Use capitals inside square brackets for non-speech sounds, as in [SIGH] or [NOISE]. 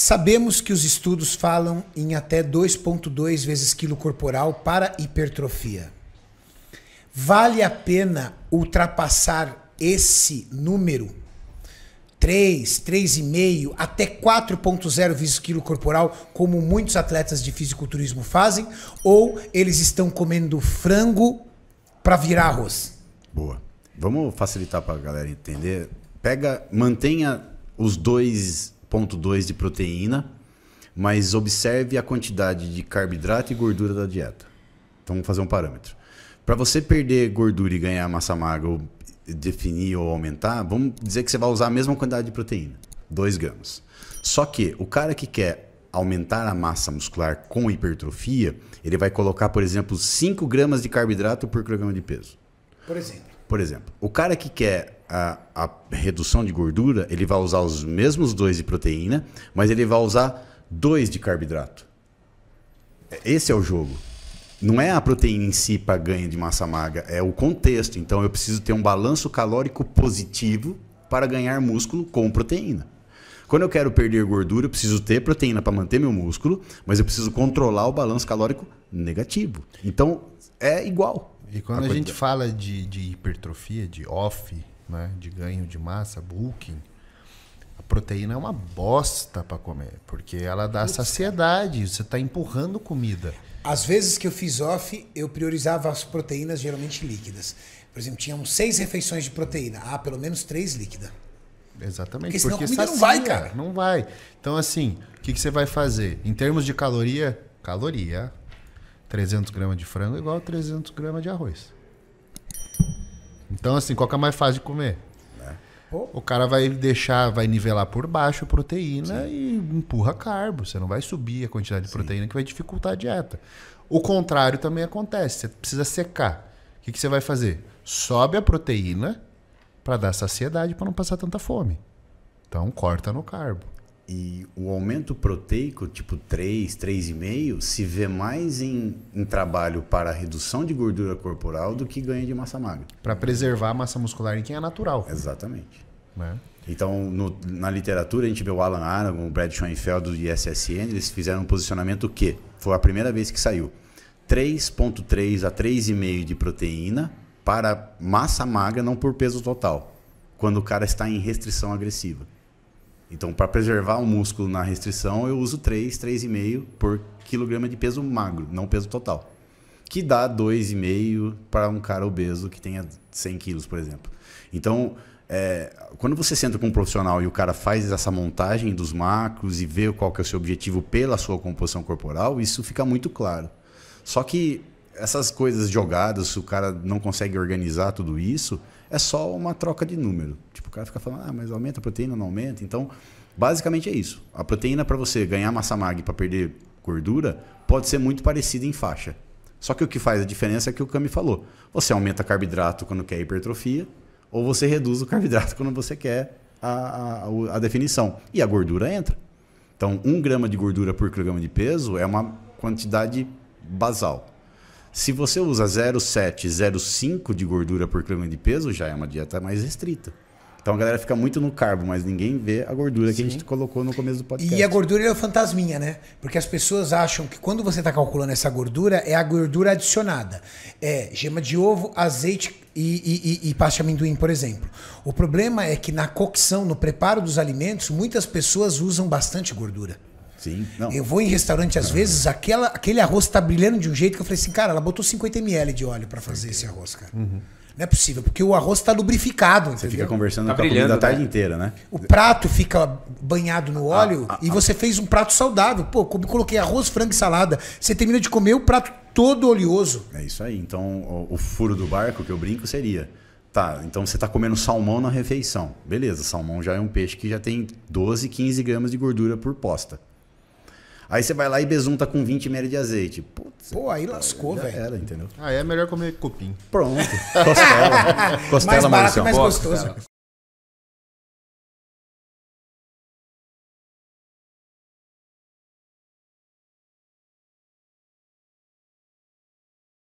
Sabemos que os estudos falam em até 2,2 vezes quilo corporal para hipertrofia. Vale a pena ultrapassar esse número? 3, 3,5, até 4,0 vezes quilo corporal, como muitos atletas de fisiculturismo fazem? Ou eles estão comendo frango para virar arroz? Boa. Vamos facilitar para a galera entender. Pega, mantenha os dois 0,2 de proteína, mas observe a quantidade de carboidrato e gordura da dieta. Então vamos fazer um parâmetro. Para você perder gordura e ganhar massa magra, ou definir ou aumentar, vamos dizer que você vai usar a mesma quantidade de proteína, 2 gramas. Só que o cara que quer aumentar a massa muscular com hipertrofia, ele vai colocar, por exemplo, 5 gramas de carboidrato por quilograma de peso. Por exemplo. Por exemplo, o cara que quer a, a redução de gordura, ele vai usar os mesmos dois de proteína, mas ele vai usar dois de carboidrato. Esse é o jogo não é a proteína em si para ganho de massa magra, é o contexto. Então eu preciso ter um balanço calórico positivo para ganhar músculo com proteína. Quando eu quero perder gordura, eu preciso ter proteína para manter meu músculo, mas eu preciso controlar o balanço calórico negativo. Então é igual. E quando a, a gente fala de, de hipertrofia, de off, né, de ganho de massa, bulking, a proteína é uma bosta para comer, porque ela dá saciedade, você está empurrando comida. Às vezes que eu fiz off, eu priorizava as proteínas geralmente líquidas. Por exemplo, tinham seis refeições de proteína, ah, pelo menos três líquidas. Exatamente, porque, senão a comida sacia, não vai, cara. Não vai. Então, assim, o que, que você vai fazer? Em termos de caloria, caloria, 300 gramas de frango é igual a 300 gramas de arroz. Então, assim, qual que é mais fácil de comer? Né? O cara vai deixar, vai nivelar por baixo a proteína Sim. e empurra carbo. Você não vai subir a quantidade de proteína que vai dificultar a dieta. O contrário também acontece. Você precisa secar. O que, que você vai fazer? Sobe a proteína para dar saciedade para não passar tanta fome. Então corta no carbo. E o aumento proteico, tipo 3, 3,5, se vê mais em, em trabalho para redução de gordura corporal do que ganho de massa magra. Para preservar a massa muscular em quem é natural. Exatamente. Né? Então, no, na literatura, a gente vê o Alan Aragon, o Brad Schoenfeld do ISSN, eles fizeram um posicionamento que foi a primeira vez que saiu. 3,3 a 3,5 de proteína para massa magra, não por peso total, quando o cara está em restrição agressiva. Então, para preservar o músculo na restrição, eu uso 3, 3,5 por quilograma de peso magro, não peso total. Que dá 2,5 para um cara obeso que tenha 100 quilos, por exemplo. Então, é, quando você senta com um profissional e o cara faz essa montagem dos macros e vê qual que é o seu objetivo pela sua composição corporal, isso fica muito claro. Só que essas coisas jogadas, se o cara não consegue organizar tudo isso, é só uma troca de número. Tipo, o cara fica falando, ah, mas aumenta a proteína, não aumenta. Então, basicamente é isso. A proteína, para você ganhar massa magra e para perder gordura, pode ser muito parecida em faixa. Só que o que faz a diferença é que o Cami falou. Você aumenta carboidrato quando quer hipertrofia, ou você reduz o carboidrato [LAUGHS] quando você quer a, a, a definição. E a gordura entra. Então, um grama de gordura por quilograma de peso é uma quantidade basal. Se você usa 0,7, 0,5 de gordura por grama de peso, já é uma dieta mais restrita. Então a galera fica muito no carbo, mas ninguém vê a gordura Sim. que a gente colocou no começo do podcast. E a gordura é o fantasminha, né? Porque as pessoas acham que quando você está calculando essa gordura, é a gordura adicionada. É gema de ovo, azeite e, e, e, pasta de amendoim, por exemplo. O problema é que na cocção, no preparo dos alimentos, muitas pessoas usam bastante gordura. Sim. Não. Eu vou em restaurante, às vezes, aquela, aquele arroz tá brilhando de um jeito que eu falei assim, cara, ela botou 50 ml de óleo para fazer esse arroz, cara. Uhum. Não é possível, porque o arroz está lubrificado. Entendeu? Você fica conversando tá com a comida a tarde né? inteira, né? O prato fica banhado no ah, óleo ah, ah, e você fez um prato saudável. Pô, como coloquei arroz, frango e salada. Você termina de comer o prato todo oleoso. É isso aí. Então, o, o furo do barco que eu brinco seria. Tá, então você está comendo salmão na refeição. Beleza, salmão já é um peixe que já tem 12, 15 gramas de gordura por posta. Aí você vai lá e besunta com 20 ml de azeite. Putz, Pô, aí lascou, velho. Era, entendeu? Ah, é melhor comer cupim. Pronto. Costela. [LAUGHS] Costela, mais barato, mais gostoso.